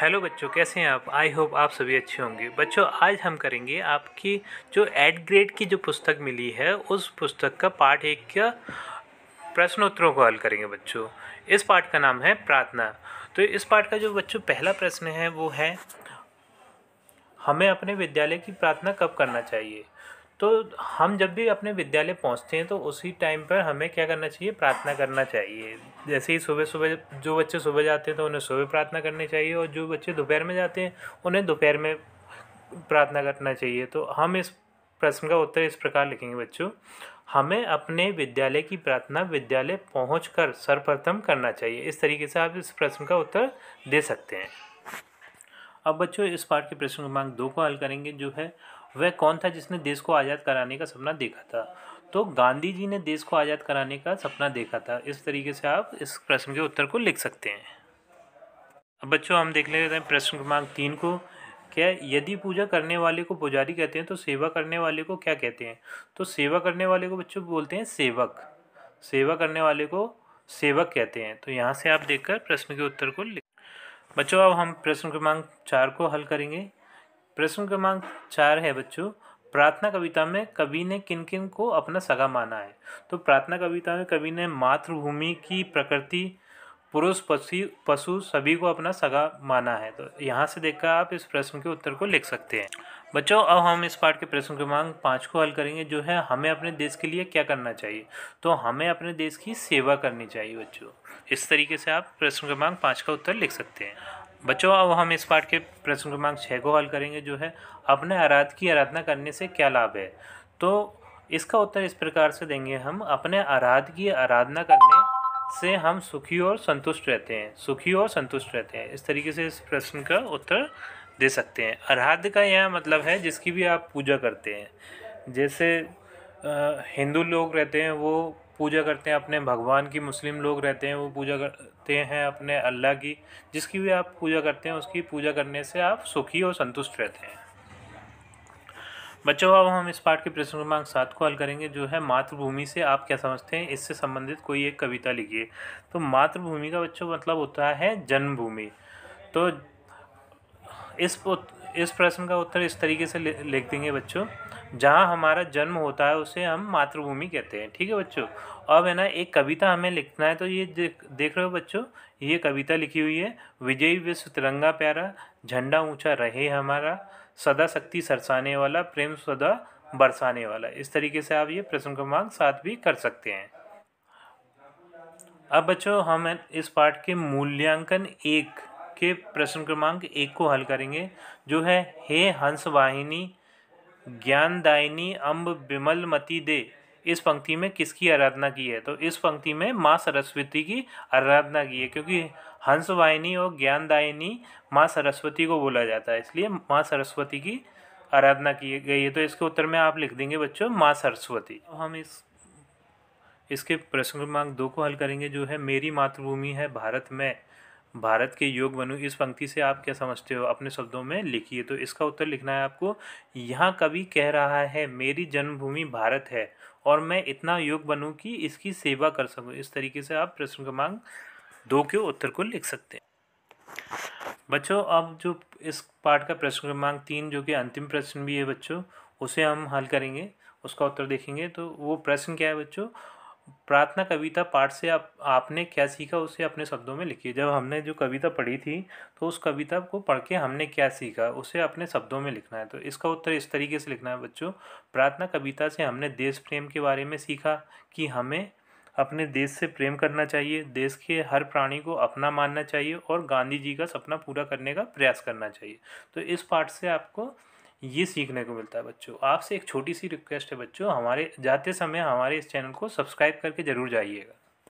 hello बच्चों कैसे हैं आप आई होप आप सभी अच्छे होंगे बच्चों आज हम करेंगे आपकी जो एड ग्रेड की जो पुस्तक मिली है उस पुस्तक का पार्ट एक का प्रश्नोत्तरों को हल करेंगे बच्चों इस पार्ट का नाम है प्रार्थना तो इस पार्ट का जो बच्चों पहला प्रश्न है वो है हमें अपने विद्यालय की प्रार्थना कब करना चाहिए तो हम जब भी अपने विद्यालय पहुंचते हैं तो उसी टाइम पर हमें क्या करना चाहिए प्रार्थना करना चाहिए जैसे ही सुबह सुबह जो बच्चे सुबह जाते हैं तो उन्हें सुबह प्रार्थना करनी चाहिए और जो बच्चे दोपहर में जाते हैं उन्हें दोपहर में प्रार्थना करना चाहिए तो हम इस प्रश्न का उत्तर इस प्रकार लिखेंगे बच्चों हमें अपने विद्यालय की प्रार्थना विद्यालय कर सर्वप्रथम करना चाहिए इस तरीके से आप इस प्रश्न का उत्तर दे सकते हैं अब बच्चों इस पाठ के प्रश्न क्रमांक दो को हल करेंगे जो है वह कौन था जिसने देश को आज़ाद कराने का सपना देखा था तो गांधी जी ने देश को आज़ाद कराने का सपना देखा था इस तरीके से आप इस प्रश्न के उत्तर को लिख सकते हैं अब बच्चों हम देख लेते हैं प्रश्न क्रमांक तीन को क्या यदि पूजा करने वाले को पुजारी कहते हैं तो सेवा करने वाले को क्या कहते हैं तो सेवा करने वाले को बच्चों बोलते हैं सेवक सेवा करने वाले को सेवक कहते हैं तो यहाँ से आप देखकर प्रश्न के उत्तर को लिख बच्चों अब हम प्रश्न क्रमांक चार को हल करेंगे प्रश्न क्रमांक चार है बच्चों प्रार्थना कविता में कवि ने किन किन को अपना सगा माना है तो प्रार्थना कविता में कवि ने मातृभूमि की प्रकृति पुरुष पशु पशु सभी को अपना सगा माना है तो यहाँ से देखकर आप इस प्रश्न के उत्तर को लिख सकते हैं बच्चों अब हम इस पाठ के प्रश्न क्रमांक पाँच को हल करेंगे जो है हमें अपने देश के लिए क्या करना चाहिए तो हमें अपने देश की सेवा करनी चाहिए बच्चों इस तरीके से आप प्रश्न क्रमांक पाँच का उत्तर लिख सकते हैं बच्चों अब हम इस पाठ के प्रश्न क्रमांक छः को हल करेंगे जो है अपने आराध की आराधना करने से क्या लाभ है तो इसका उत्तर इस प्रकार से देंगे हम अपने आराध की आराधना करने से हम सुखी और संतुष्ट रहते हैं सुखी और संतुष्ट रहते हैं इस तरीके से इस प्रश्न का उत्तर दे सकते हैं आराध्य का यह मतलब है जिसकी भी आप पूजा करते हैं जैसे हिंदू लोग रहते हैं वो पूजा करते हैं अपने भगवान की मुस्लिम लोग रहते हैं वो पूजा कर करते हैं अपने अल्लाह की जिसकी भी आप पूजा करते हैं उसकी पूजा करने से आप सुखी और संतुष्ट रहते हैं बच्चों अब हम इस पाठ के प्रश्न क्रमांक सात को हल करेंगे जो है मातृभूमि से आप क्या समझते हैं इससे संबंधित कोई एक कविता लिखिए तो मातृभूमि का बच्चों मतलब होता है जन्मभूमि तो इस इस प्रश्न का उत्तर इस तरीके से लिख देंगे बच्चों जहाँ हमारा जन्म होता है उसे हम मातृभूमि कहते हैं ठीक है बच्चों अब है ना एक कविता हमें लिखना है तो ये देख रहे हो बच्चों ये कविता लिखी हुई है विजयी विश्व तिरंगा प्यारा झंडा ऊंचा रहे हमारा सदा शक्ति सरसाने वाला प्रेम सदा बरसाने वाला इस तरीके से आप ये प्रश्न क्रमांक सात भी कर सकते हैं अब बच्चों हम इस पाठ के मूल्यांकन एक के प्रश्न क्रमांक एक को हल करेंगे जो है हे हंस वाहिनी ज्ञानदायिनी अम्ब विमल मती दे इस पंक्ति में किसकी आराधना की है तो इस पंक्ति में माँ सरस्वती की आराधना की है क्योंकि हंसवाहिनी और ज्ञानदायिनी माँ सरस्वती को बोला जाता है इसलिए माँ सरस्वती की आराधना की गई है तो इसके उत्तर में आप लिख देंगे बच्चों माँ सरस्वती हम इस इसके प्रश्न क्रमांक दो को हल करेंगे जो है मेरी मातृभूमि है भारत में भारत के योग बनु इस पंक्ति से आप क्या समझते हो अपने शब्दों में लिखिए तो इसका उत्तर लिखना है आपको यहाँ कवि कह रहा है मेरी जन्मभूमि भारत है और मैं इतना योग बनूँ कि इसकी सेवा कर सकूँ इस तरीके से आप प्रश्न क्रमांक दो के उत्तर को लिख सकते हैं बच्चों अब जो इस पाठ का प्रश्न क्रमांक तीन जो कि अंतिम प्रश्न भी है बच्चों उसे हम हल करेंगे उसका उत्तर देखेंगे तो वो प्रश्न क्या है बच्चों प्रार्थना कविता पाठ से आप आपने क्या सीखा उसे अपने शब्दों में लिखिए जब हमने जो कविता पढ़ी थी तो उस कविता को पढ़ के हमने क्या सीखा उसे अपने शब्दों में लिखना है तो इसका उत्तर इस तरीके से लिखना है बच्चों प्रार्थना कविता से हमने देश प्रेम के बारे में सीखा कि हमें अपने देश से प्रेम करना चाहिए देश के हर प्राणी को अपना मानना चाहिए और गांधी जी का सपना पूरा करने का प्रयास करना चाहिए तो इस पाठ से आपको ये सीखने को मिलता है बच्चों आपसे एक छोटी सी रिक्वेस्ट है बच्चों हमारे जाते समय हमारे इस चैनल को सब्सक्राइब करके ज़रूर जाइएगा